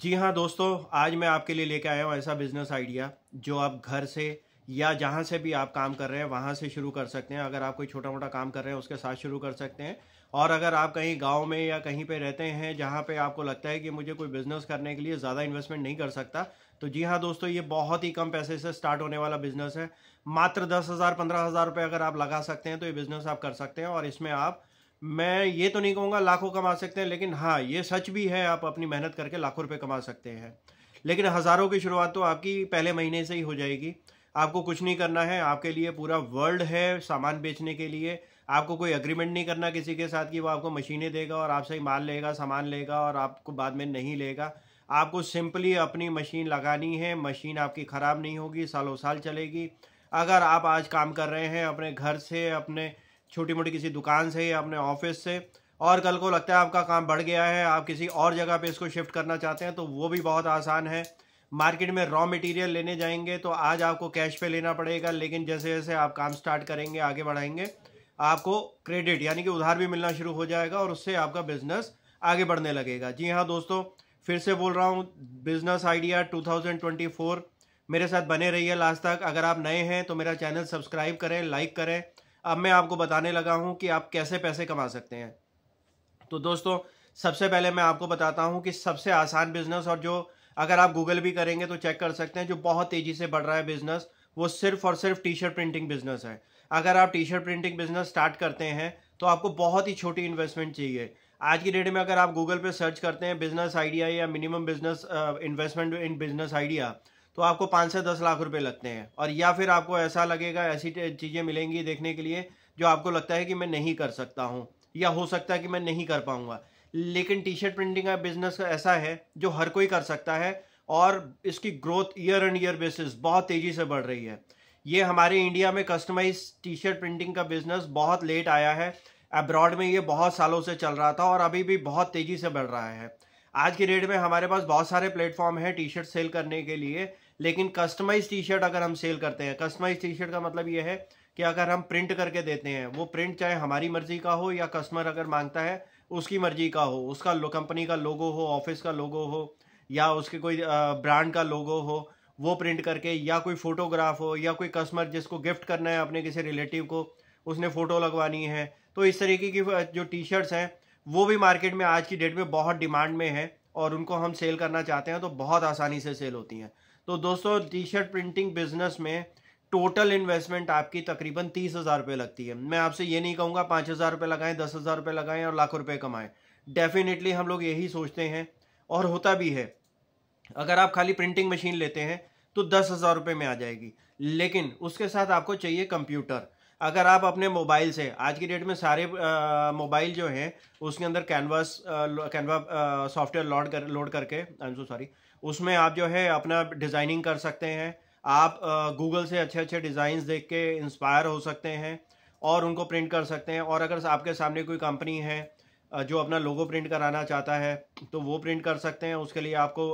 जी हाँ दोस्तों आज मैं आपके लिए लेके आया हूँ ऐसा बिजनेस आइडिया जो आप घर से या जहाँ से भी आप काम कर रहे हैं वहाँ से शुरू कर सकते हैं अगर आप कोई छोटा मोटा काम कर रहे हैं उसके साथ शुरू कर सकते हैं और अगर आप कहीं गांव में या कहीं पे रहते हैं जहाँ पे आपको लगता है कि मुझे कोई बिज़नेस करने के लिए ज़्यादा इन्वेस्टमेंट नहीं कर सकता तो जी हाँ दोस्तों ये बहुत ही कम पैसे से स्टार्ट होने वाला बिज़नेस है मात्र दस हज़ार पंद्रह हज़ार रुपये अगर आप लगा सकते हैं तो ये बिज़नेस आप कर सकते हैं और इसमें आप मैं ये तो नहीं कहूँगा लाखों कमा सकते हैं लेकिन हाँ ये सच भी है आप अपनी मेहनत करके लाखों रुपये कमा सकते हैं लेकिन हज़ारों की शुरुआत तो आपकी पहले महीने से ही हो जाएगी आपको कुछ नहीं करना है आपके लिए पूरा वर्ल्ड है सामान बेचने के लिए आपको कोई एग्रीमेंट नहीं करना किसी के साथ कि वो आपको मशीनें देगा और आपसे ही माल लेगा सामान लेगा और आपको बाद में नहीं लेगा आपको सिंपली अपनी मशीन लगानी है मशीन आपकी ख़राब नहीं होगी सालों साल चलेगी अगर आप आज काम कर रहे हैं अपने घर से अपने छोटी मोटी किसी दुकान से या अपने ऑफिस से और कल को लगता है आपका काम बढ़ गया है आप किसी और जगह पे इसको शिफ्ट करना चाहते हैं तो वो भी बहुत आसान है मार्केट में रॉ मटेरियल लेने जाएंगे तो आज आपको कैश पे लेना पड़ेगा लेकिन जैसे जैसे आप काम स्टार्ट करेंगे आगे बढ़ाएंगे आपको क्रेडिट यानी कि उधार भी मिलना शुरू हो जाएगा और उससे आपका बिजनेस आगे बढ़ने लगेगा जी हाँ दोस्तों फिर से बोल रहा हूँ बिजनेस आइडिया टू मेरे साथ बने रहिए लास्ट तक अगर आप नए हैं तो मेरा चैनल सब्सक्राइब करें लाइक करें अब मैं आपको बताने लगा हूँ कि आप कैसे पैसे कमा सकते हैं तो दोस्तों सबसे पहले मैं आपको बताता हूँ कि सबसे आसान बिजनेस और जो अगर आप गूगल भी करेंगे तो चेक कर सकते हैं जो बहुत तेज़ी से बढ़ रहा है बिजनेस वो सिर्फ और सिर्फ टी शर्ट प्रिंटिंग बिजनेस है अगर आप T shirt printing business start करते हैं तो आपको बहुत ही छोटी इन्वेस्टमेंट चाहिए आज की डेट में अगर आप गूगल पे सर्च करते हैं बिजनेस आइडिया या minimum business investment in business idea तो आपको पाँच से दस लाख रुपए लगते हैं और या फिर आपको ऐसा लगेगा ऐसी चीज़ें मिलेंगी देखने के लिए जो आपको लगता है कि मैं नहीं कर सकता हूँ या हो सकता है कि मैं नहीं कर पाऊँगा लेकिन टी शर्ट प्रिंटिंग का बिजनेस ऐसा है जो हर कोई कर सकता है और इसकी growth year and year basis बहुत तेज़ी से बढ़ रही है ये हमारे इंडिया में कस्टमाइज टी शर्ट प्रिंटिंग का बिजनेस बहुत लेट आया है अब्रॉड में ये बहुत सालों से चल रहा था और अभी भी बहुत तेज़ी से बढ़ रहा है आज की डेट में हमारे पास बहुत सारे प्लेटफॉर्म हैं टी शर्ट सेल करने के लिए लेकिन कस्टमाइज टी शर्ट अगर हम सेल करते हैं कस्टमाइज टी शर्ट का मतलब ये है कि अगर हम प्रिंट करके देते हैं वो प्रिंट चाहे हमारी मर्जी का हो या कस्टमर अगर मांगता है उसकी मर्जी का हो उसका कंपनी का लोगो हो ऑफिस का लोगो हो या उसके कोई ब्रांड का लोगो हो वो प्रिंट करके या कोई फोटोग्राफ हो या कोई कस्टमर जिसको गिफ्ट करना है अपने किसी रिलेटिव को उसने फ़ोटो लगवानी है तो इस तरीके की जो टी शर्ट्स हैं वो भी मार्केट में आज की डेट में बहुत डिमांड में है और उनको हम सेल करना चाहते हैं तो बहुत आसानी से सेल होती हैं तो दोस्तों टी शर्ट प्रिंटिंग बिजनेस में टोटल इन्वेस्टमेंट आपकी तकरीबन तीस हज़ार रुपये लगती है मैं आपसे ये नहीं कहूँगा पाँच हज़ार रुपये लगाएं दस हज़ार रुपये लगाएं और लाखों रुपये कमाएं डेफिनेटली हम लोग यही सोचते हैं और होता भी है अगर आप खाली प्रिंटिंग मशीन लेते हैं तो दस हज़ार रुपये में आ जाएगी लेकिन उसके साथ आपको चाहिए कंप्यूटर अगर आप अपने मोबाइल से आज की डेट में सारे मोबाइल जो हैं उसके अंदर कैनवास कैनवा सॉफ्टवेयर लोड कर लोड करके आई एम सो सॉरी उसमें आप जो है अपना डिज़ाइनिंग कर सकते हैं आप गूगल से अच्छे अच्छे डिज़ाइंस देख के इंस्पायर हो सकते हैं और उनको प्रिंट कर सकते हैं और अगर आपके सामने कोई कंपनी है जो अपना लोगो प्रिंट कराना चाहता है तो वो प्रिंट कर सकते हैं उसके लिए आपको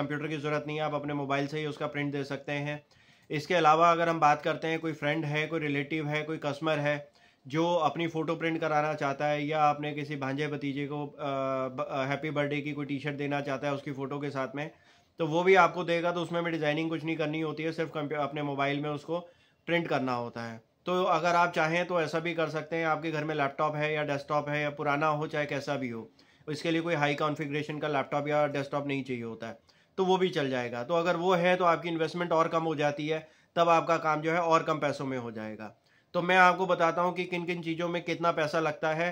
कंप्यूटर की ज़रूरत नहीं है आप अपने मोबाइल से ही उसका प्रिंट दे सकते हैं इसके अलावा अगर हम बात करते हैं कोई फ्रेंड है कोई रिलेटिव है कोई कस्टमर है जो अपनी फ़ोटो प्रिंट कराना चाहता है या आपने किसी भांजे भतीजे को हैप्पी बर्थडे की कोई टी शर्ट देना चाहता है उसकी फ़ोटो के साथ में तो वो भी आपको देगा तो उसमें भी डिज़ाइनिंग कुछ नहीं करनी होती है सिर्फ अपने मोबाइल में उसको प्रिंट करना होता है तो अगर आप चाहें तो ऐसा भी कर सकते हैं आपके घर में लैपटॉप है या डेस्कटॉप है या पुराना हो चाहे कैसा भी हो इसके लिए कोई हाई कॉन्फ़िगरेशन का लैपटॉप या डेस्कटॉप नहीं चाहिए होता है तो वो भी चल जाएगा तो अगर वो है तो आपकी इन्वेस्टमेंट और कम हो जाती है तब आपका काम जो है और कम पैसों में हो जाएगा तो मैं आपको बताता हूँ कि किन किन चीज़ों में कितना पैसा लगता है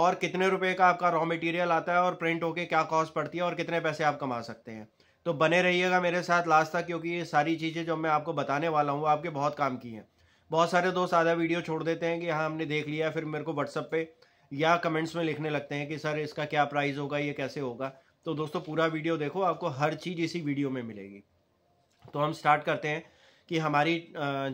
और कितने रुपए का आपका रॉ मटेरियल आता है और प्रिंट होके क्या कॉस्ट पड़ती है और कितने पैसे आप कमा सकते हैं तो बने रहिएगा मेरे साथ लास्ट तक क्योंकि ये सारी चीज़ें जो मैं आपको बताने वाला हूँ आपके बहुत काम की हैं बहुत सारे दोस्त आधा वीडियो छोड़ देते हैं कि हाँ हमने देख लिया फिर मेरे को व्हाट्सअप पर या कमेंट्स में लिखने लगते हैं कि सर इसका क्या प्राइस होगा ये कैसे होगा तो दोस्तों पूरा वीडियो देखो आपको हर चीज़ इसी वीडियो में मिलेगी तो हम स्टार्ट करते हैं कि हमारी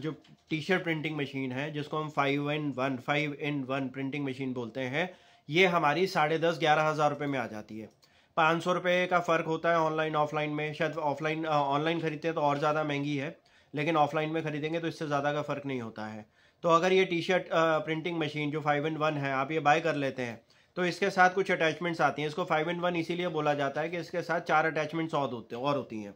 जो टी शर्ट प्रिंटिंग मशीन है जिसको हम five in one five in one printing machine बोलते हैं ये हमारी साढ़े दस ग्यारह हज़ार रुपये में आ जाती है पाँच सौ रुपये का फ़र्क होता है ऑनलाइन ऑफलाइन में शायद ऑफलाइन ऑनलाइन ख़रीदते हैं तो और ज़्यादा महंगी है लेकिन ऑफलाइन में ख़रीदेंगे तो इससे ज़्यादा का फ़र्क नहीं होता है तो अगर ये टी शर्ट प्रिंटिंग मशीन जो फाइव इन वन है आप ये बाय कर लेते हैं तो इसके साथ कुछ अटैचमेंट्स आती हैं इसको फाइव इन वन इसीलिए बोला जाता है कि इसके साथ चार अटैचमेंट्स और होते हैं और होती हैं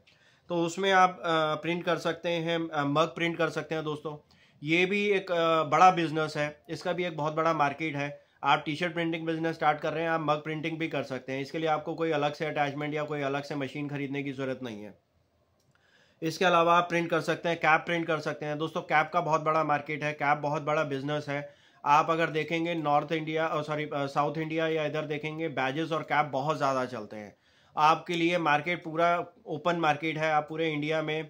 तो उसमें आप प्रिंट कर सकते हैं मग प्रिंट कर सकते हैं दोस्तों ये भी एक बड़ा बिजनेस है इसका भी एक बहुत बड़ा मार्केट है आप T shirt printing business start कर रहे हैं आप मग प्रिंटिंग भी कर सकते हैं इसके लिए आपको कोई अलग से अटैचमेंट या कोई अलग से मशीन खरीदने की ज़रूरत नहीं है इसके अलावा आप प्रिंट कर सकते हैं कैप प्रिंट कर सकते हैं दोस्तों कैप का बहुत बड़ा मार्केट है कैप बहुत बड़ा बिजनेस है आप अगर देखेंगे North India sorry South India या इधर देखेंगे बैजेस और कैप बहुत ज़्यादा चलते हैं आपके लिए मार्केट पूरा ओपन मार्केट है आप पूरे इंडिया में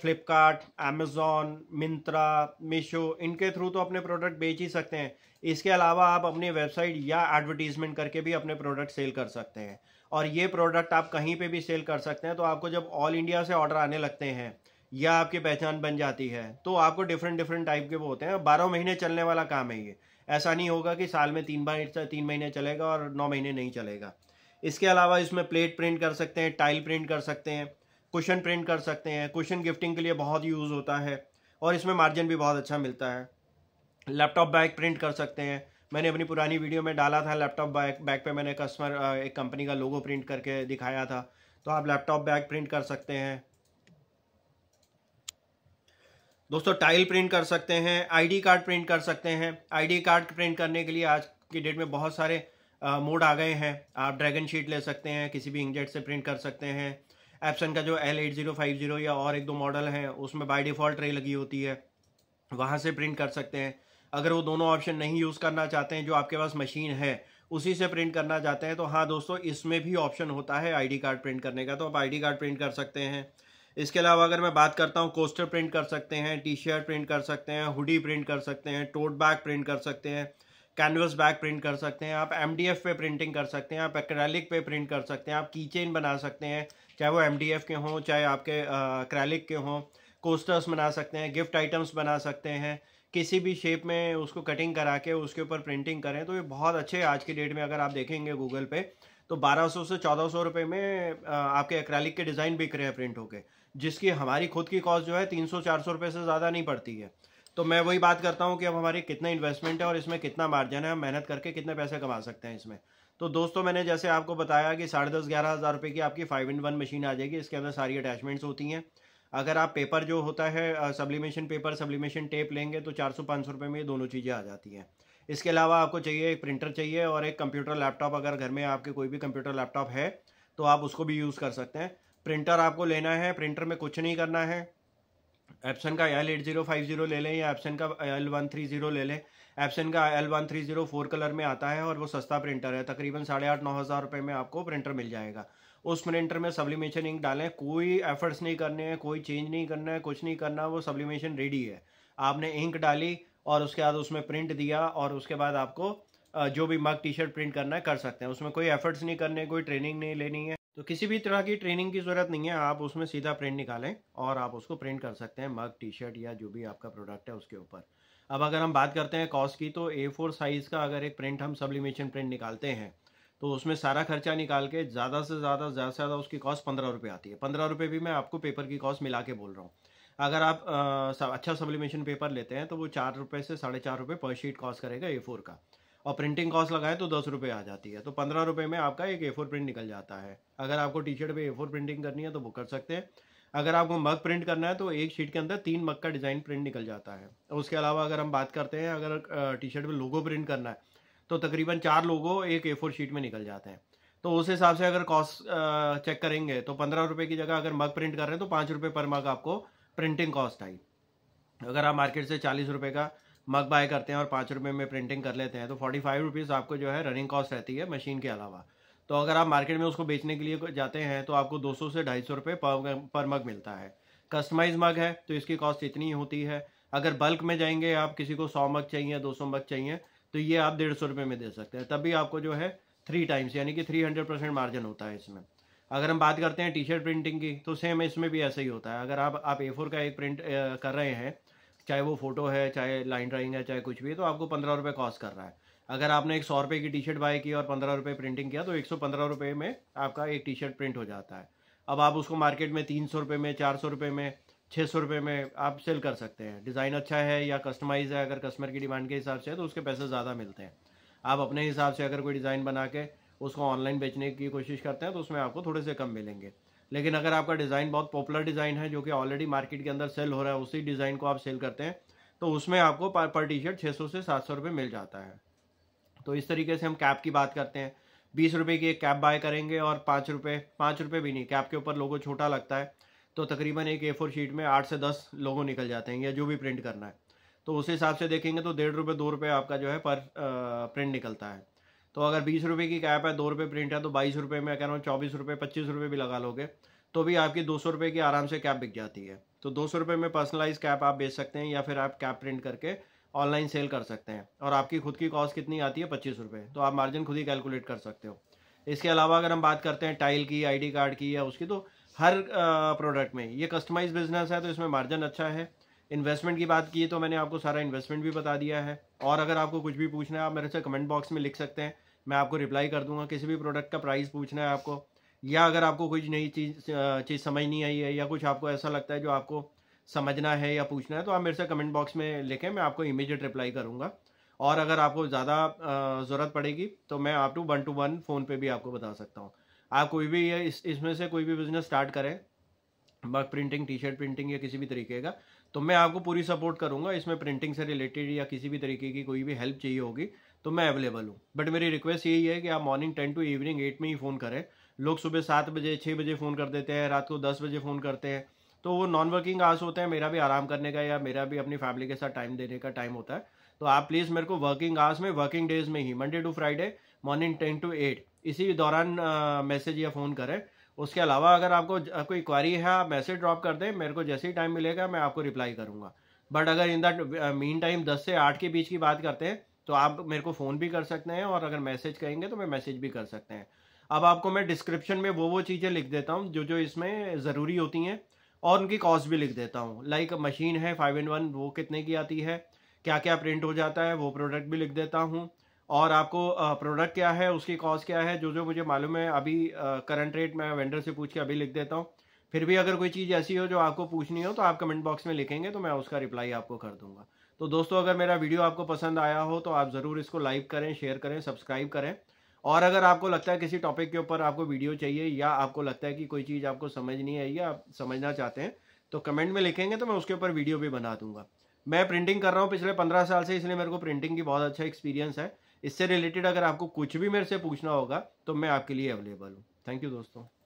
फ्लिपकार्ट अमेज़ोन मिंत्रा मीशो इनके थ्रू तो अपने प्रोडक्ट बेच ही सकते हैं इसके अलावा आप अपनी वेबसाइट या एडवर्टीजमेंट करके भी अपने प्रोडक्ट सेल कर सकते हैं और ये प्रोडक्ट आप कहीं पे भी सेल कर सकते हैं तो आपको जब ऑल इंडिया से ऑर्डर आने लगते हैं या आपकी पहचान बन जाती है तो आपको डिफरेंट डिफरेंट टाइप के वो होते हैं बारह महीने चलने वाला काम है ये ऐसा नहीं होगा कि साल में तीन बार तीन महीने चलेगा और नौ महीने नहीं चलेगा इसके अलावा इसमें प्लेट प्रिंट कर सकते हैं टाइल प्रिंट कर सकते हैं कुशन प्रिंट कर सकते हैं कुशन गिफ्टिंग के लिए बहुत यूज़ होता है और इसमें मार्जिन भी बहुत अच्छा मिलता है लैपटॉप बैग प्रिंट कर सकते हैं मैंने अपनी पुरानी वीडियो में डाला था लैपटॉप बैग बैग पर मैंने कस्टमर एक कंपनी का लोगो प्रिंट करके दिखाया था तो आप लैपटॉप बैग प्रिंट कर सकते हैं दोस्तों टाइल प्रिंट कर सकते हैं आईडी कार्ड प्रिंट कर सकते हैं आईडी कार्ड प्रिंट करने के लिए आज की डेट में बहुत सारे मोड आ गए हैं आप ड्रैगन शीट ले सकते हैं किसी भी इंकजेट से प्रिंट कर सकते हैं एप्सन का जो L eight zero five zero या और एक दो मॉडल हैं उसमें बाय डिफ़ॉल्ट रे लगी होती है वहाँ से प्रिंट कर सकते हैं अगर वो दोनों ऑप्शन नहीं यूज़ करना चाहते हैं जो आपके पास मशीन है उसी से प्रिंट करना चाहते हैं तो हाँ दोस्तों इसमें भी ऑप्शन होता है आईडी कार्ड प्रिंट करने का तो आप आईडी कार्ड प्रिंट कर सकते हैं इसके अलावा अगर मैं बात करता हूँ कोस्टर प्रिंट कर सकते हैं टी शर्ट प्रिंट कर सकते हैं हुडी प्रिंट कर सकते हैं टोट बैग प्रिंट कर सकते हैं कैनवस बैग प्रिंट कर सकते हैं आप एम पे प्रिंटिंग कर सकते हैं आप एक्रैलिक पे प्रिंट कर सकते हैं आप की चेन बना सकते हैं चाहे वो एम के हों चाहे आपके क्रैलिक के हों कोस्टर्स बना सकते हैं गिफ्ट आइटम्स बना सकते हैं किसी भी शेप में उसको कटिंग करा के उसके ऊपर प्रिंटिंग करें तो ये बहुत अच्छे आज के डेट में अगर आप देखेंगे गूगल पे तो 1200 से 1400 रुपए में आपके एक्रैलिक के डिज़ाइन बिक रहे हैं प्रिंट होके जिसकी हमारी खुद की कॉस्ट जो है तीन सौ चार सौ रुपये से ज़्यादा नहीं पड़ती है तो मैं वही बात करता हूँ कि अब हमारी कितना इन्वेस्टमेंट है और इसमें कितना मार्जिन है हम मेहनत करके कितने पैसे कमा सकते हैं इसमें तो दोस्तों मैंने जैसे आपको बताया कि साढ़े दस ग्यारह हज़ार रुपये की आपकी फाइव इन वन मशीन आ जाएगी इसके अंदर सारी अटैचमेंट्स होती हैं अगर आप पेपर जो होता है सब्लिमेशन पेपर सब्लिमेशन टेप लेंगे तो चार सौ पाँच सौ रुपये में ये दोनों चीज़ें आ जाती हैं इसके अलावा आपको चाहिए एक प्रिंटर चाहिए और एक कंप्यूटर लैपटॉप अगर घर में आपके कोई भी कंप्यूटर लैपटॉप है तो आप उसको भी यूज़ कर सकते हैं प्रिंटर आपको लेना है प्रिंटर में कुछ नहीं करना है एप्सन का L eight zero five zero ले लें या एप्सन का एल वन थ्री जीरो ले लें एप्सन का L one three zero four colour में आता है और वो सस्ता प्रिंटर है तकरीबन साढ़े आठ नौ हज़ार रुपये में आपको प्रिंटर मिल जाएगा उस प्रिंटर में सब्लिमेशन इंक डालें कोई एफर्ट्स नहीं करने हैं कोई चेंज नहीं करना है कुछ नहीं करना वो सब्लिमेशन रेडी है आपने इंक डाली और उसके बाद उसमें प्रिंट दिया और उसके बाद आपको जो भी मग टी शर्ट प्रिंट करना है कर सकते हैं उसमें कोई एफर्ट्स नहीं करने कोई ट्रेनिंग नहीं लेनी है तो किसी भी तरह की ट्रेनिंग की ज़रूरत नहीं है आप उसमें सीधा प्रिंट निकालें और आप उसको प्रिंट कर सकते हैं मग टी शर्ट या जो भी आपका प्रोडक्ट है उसके ऊपर अब अगर हम बात करते हैं कॉस्ट की तो ए फोर साइज़ का अगर एक प्रिंट हम सब्लिमेशन प्रिंट निकालते हैं तो उसमें सारा खर्चा निकाल के ज़्यादा से ज़्यादा ज़्यादा से ज़्यादा उसकी कॉस्ट पंद्रह रुपये आती है पंद्रह रुपये भी मैं आपको पेपर की कॉस्ट मिला के बोल रहा हूँ अगर आप आ, अच्छा सब्लिमेशन पेपर लेते हैं तो वो चार रुपये से साढ़े चार रुपये पर शीट कॉस्ट करेगा ए फोर का और प्रिंटिंग कॉस्ट लगाए तो दस रुपये आ जाती है तो पंद्रह रुपये में आपका एक ए फोर प्रिंट निकल जाता है अगर आपको टी शर्ट पर ए फोर प्रिंटिंग करनी है तो वो कर सकते हैं अगर आपको मग प्रिंट करना है तो एक शीट के अंदर तीन मग का डिज़ाइन प्रिंट निकल जाता है उसके अलावा अगर हम बात करते हैं अगर टी शर्ट पर लोगो प्रिंट करना है तो तकरीबन चार लोगो एक ए फोर शीट में निकल जाते हैं तो उस हिसाब से अगर कॉस्ट चेक करेंगे तो पंद्रह रुपये की जगह अगर मग प्रिंट कर रहे हैं तो पाँच रुपये पर मग आपको प्रिंटिंग कॉस्ट आई अगर आप मार्केट से चालीस रुपये का मग बाय करते हैं और पाँच रुपये में प्रिंटिंग कर लेते हैं तो फोर्टी फाइव रुपीज़ आपको जो है रनिंग कॉस्ट रहती है मशीन के अलावा तो अगर आप मार्केट में उसको बेचने के लिए जाते हैं तो आपको सौ से ढाई सौ रुपये पर मग मिलता है कस्टमाइज मग है तो इसकी कॉस्ट इतनी होती है अगर बल्क में जाएंगे आप किसी को सौ मग चाहिए दो सौ मग चाहिए तो ये आप डेढ़ सौ रुपये में दे सकते हैं तभी आपको जो है थ्री टाइम्स यानी कि थ्री हंड्रेड परसेंट मार्जिन होता है इसमें अगर हम बात करते हैं टी शर्ट प्रिंटिंग की तो सेम इसमें भी ऐसा ही होता है अगर आप आप ए फोर का एक प्रिंट कर रहे हैं चाहे वो फोटो है चाहे लाइन ड्राइंग है चाहे कुछ भी है तो आपको पंद्रह रुपये कॉस्ट कर रहा है अगर आपने एक सौ रुपये की टी शर्ट बाई की और पंद्रह रुपये प्रिंटिंग किया तो एक सौ पंद्रह रुपये में आपका एक टी शर्ट प्रिंट हो जाता है अब आप उसको मार्केट में तीन सौ रुपये में चार सौ रुपये में छः सौ रुपये में आप सेल कर सकते हैं डिज़ाइन अच्छा है या कस्टमाइज है अगर कस्टमर की डिमांड के हिसाब से तो उसके पैसे ज़्यादा मिलते हैं आप अपने हिसाब से अगर कोई डिज़ाइन बना के उसको ऑनलाइन बेचने की कोशिश करते हैं तो उसमें आपको थोड़े से कम मिलेंगे लेकिन अगर आपका डिज़ाइन बहुत पॉपुलर डिज़ाइन है जो कि ऑलरेडी मार्केट के अंदर सेल हो रहा है उसी डिज़ाइन को आप सेल करते हैं तो उसमें आपको पर, पर टी शर्ट छः से सात सौ मिल जाता है तो इस तरीके से हम कैप की बात करते हैं बीस रुपये की एक कैप बाय करेंगे और पाँच रुपये पाँच रुपये भी नहीं कैप के ऊपर लोगों छोटा लगता है तो तकरीबन एक ए फोर शीट में आठ से दस लोगों निकल जाते हैं या जो भी प्रिंट करना है तो उस हिसाब से देखेंगे तो डेढ़ रुपये दो रुपये आपका जो है पर आ, प्रिंट निकलता है तो अगर बीस रुपये की कैप है दो रुपये प्रिंट है तो बाईस रुपये में कह रहा हूँ चौबीस रुपये पच्चीस रुपये भी लगा लोगे तो भी आपकी दो सौ रुपये की आराम से कैप बिक जाती है तो दो सौ रुपये में पर्सनलाइज कैप आप बेच सकते हैं या फिर आप कैप प्रिंट करके ऑनलाइन सेल कर सकते हैं और आपकी खुद की कॉस्ट कितनी आती है पच्चीस रुपये तो आप मार्जिन खुद ही कैलकुलेट कर सकते हो इसके अलावा अगर हम बात करते हैं टाइल की आईडी कार्ड की या उसकी तो हर प्रोडक्ट में ये कस्टमाइज बिजनेस है तो इसमें मार्जिन अच्छा है इन्वेस्टमेंट की बात की है तो मैंने आपको सारा इन्वेस्टमेंट भी बता दिया है और अगर आपको कुछ भी पूछना है आप मेरे से कमेंट बॉक्स में लिख सकते हैं मैं आपको रिप्लाई कर दूंगा किसी भी प्रोडक्ट का प्राइस पूछना है आपको या अगर आपको कुछ नई चीज़ चीज़ समझ नहीं आई है या कुछ आपको ऐसा लगता है जो आपको समझना है या पूछना है तो आप मेरे से कमेंट बॉक्स में लिखें मैं आपको इमीजिएट रिप्लाई करूँगा और अगर आपको ज़्यादा ज़रूरत पड़ेगी तो मैं आप to one to one phone पे भी आपको बता सकता हूँ आप कोई भी इस इसमें से कोई भी बिज़नेस स्टार्ट करें प्रिंटिंग टी शर्ट प्रिंटिंग या किसी भी तरीके का तो मैं आपको पूरी सपोर्ट करूंगा इसमें प्रिंटिंग से रिलेटेड या किसी भी तरीके की कोई भी हेल्प चाहिए होगी तो मैं अवेलेबल हूँ बट मेरी रिक्वेस्ट यही है कि आप morning ten to evening eight में ही फ़ोन करें लोग सुबह सात बजे छः बजे फ़ोन कर देते हैं रात को दस बजे फ़ोन करते हैं तो वो नॉन वर्किंग आवर्स होते हैं मेरा भी आराम करने का या मेरा भी अपनी फैमिली के साथ टाइम देने का टाइम होता है तो आप प्लीज़ मेरे को वर्किंग आवर्स में वर्किंग डेज में ही Monday to Friday morning ten to eight इसी दौरान मैसेज या फ़ोन करें उसके अलावा अगर आपको कोई क्वारी है आप मैसेज ड्रॉप कर दें मेरे को जैसे ही टाइम मिलेगा मैं आपको रिप्लाई करूँगा बट अगर इन द मीन टाइम दस से आठ के बीच की बात करते हैं तो आप मेरे को फ़ोन भी कर सकते हैं और अगर मैसेज कहेंगे तो मैं मैसेज भी कर सकते हैं अब आपको मैं डिस्क्रिप्शन में वो वो चीज़ें लिख देता हूँ जो जो इसमें ज़रूरी होती हैं और उनकी कॉस्ट भी लिख देता हूँ लाइक मशीन है फाइव इन वन वो कितने की आती है क्या क्या प्रिंट हो जाता है वो प्रोडक्ट भी लिख देता हूँ और आपको प्रोडक्ट क्या है उसकी कॉस्ट क्या है जो जो मुझे मालूम है अभी करंट रेट मैं वेंडर से पूछ के अभी लिख देता हूँ फिर भी अगर कोई चीज़ ऐसी हो जो आपको पूछनी हो तो आप कमेंट बॉक्स में लिखेंगे तो मैं उसका रिप्लाई आपको कर दूंगा तो दोस्तों अगर मेरा वीडियो आपको पसंद आया हो तो आप ज़रूर इसको लाइक करें शेयर करें सब्सक्राइब करें और अगर आपको लगता है किसी टॉपिक के ऊपर आपको वीडियो चाहिए या आपको लगता है कि कोई चीज़ आपको समझ नहीं आई या आप समझना चाहते हैं तो कमेंट में लिखेंगे तो मैं उसके ऊपर वीडियो भी बना दूंगा मैं प्रिंटिंग कर रहा हूँ पिछले पंद्रह साल से इसलिए मेरे को प्रिंटिंग की बहुत अच्छा एक्सपीरियंस है इससे रिलेटेड अगर आपको कुछ भी मेरे से पूछना होगा तो मैं आपके लिए अवेलेबल हूँ थैंक यू दोस्तों